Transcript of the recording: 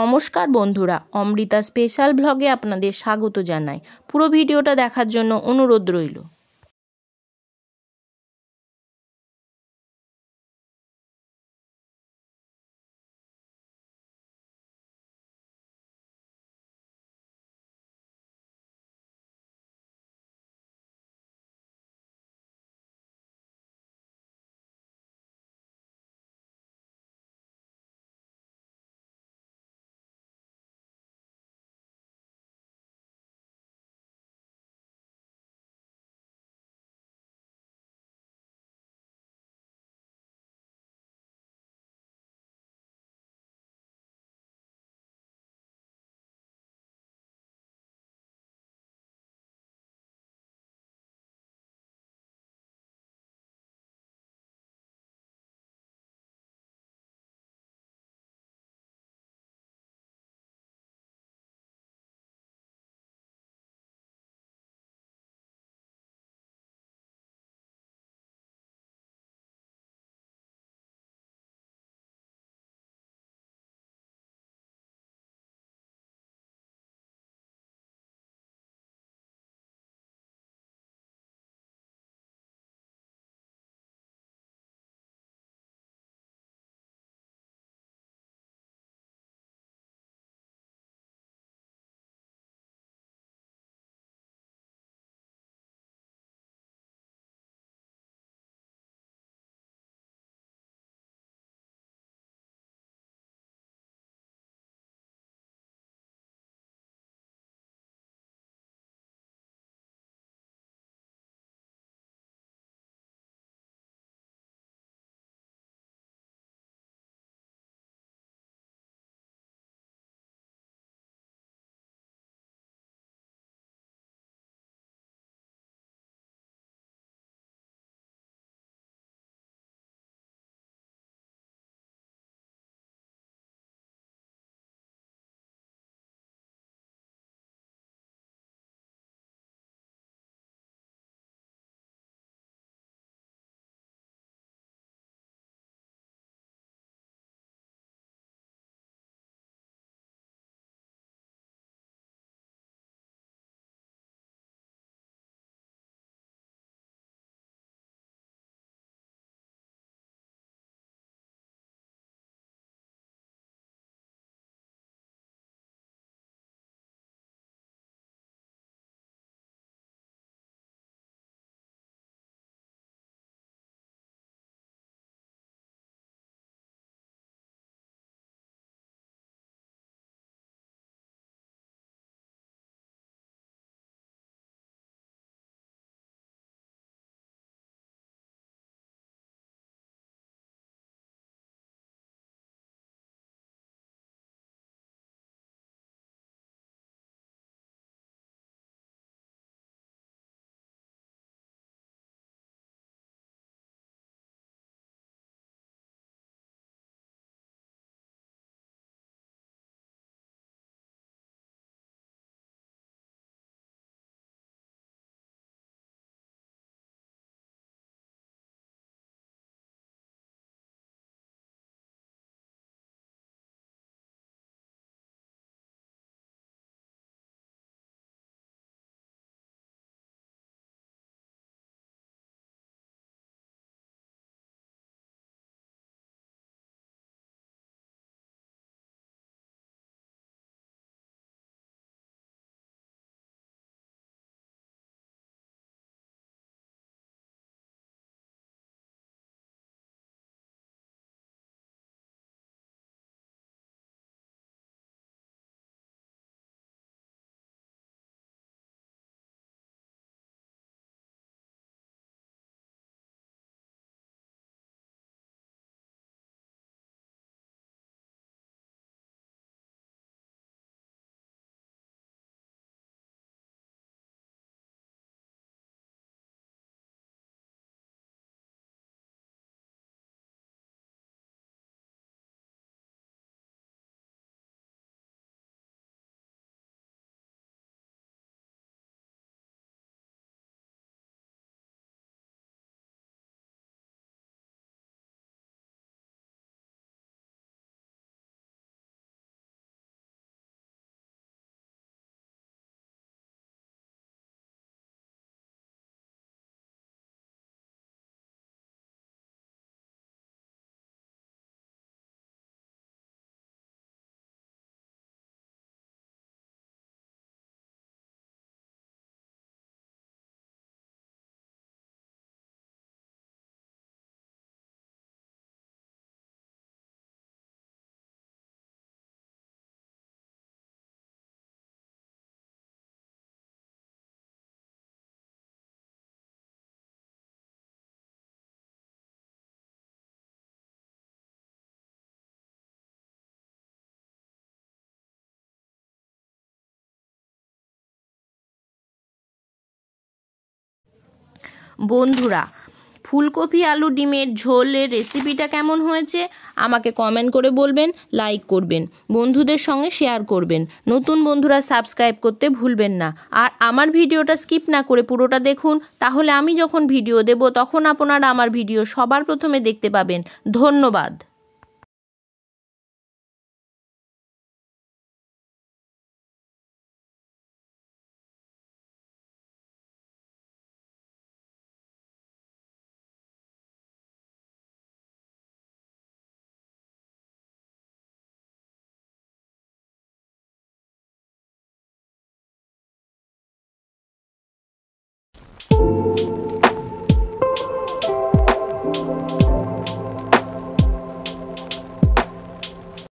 নমস্কার বন্ধুরা অমৃতা স্পেশাল ব্লগে আপনাদের স্বাগত জানাই পুরো ভিডিওটা দেখার জন্য অনুরোধ রইল বন্ধুরা ফুলকপি আলু ডিমের ঝোলের রেসিপিটা কেমন হয়েছে আমাকে কমেন্ট করে বলবেন লাইক করবেন বন্ধুদের সঙ্গে শেয়ার করবেন নতুন বন্ধুরা সাবস্ক্রাইব করতে ভুলবেন না আর আমার ভিডিওটা স্কিপ না করে পুরোটা দেখুন তাহলে আমি যখন ভিডিও দেব তখন আপনারা আমার ভিডিও সবার প্রথমে দেখতে পাবেন ধন্যবাদ Thank you.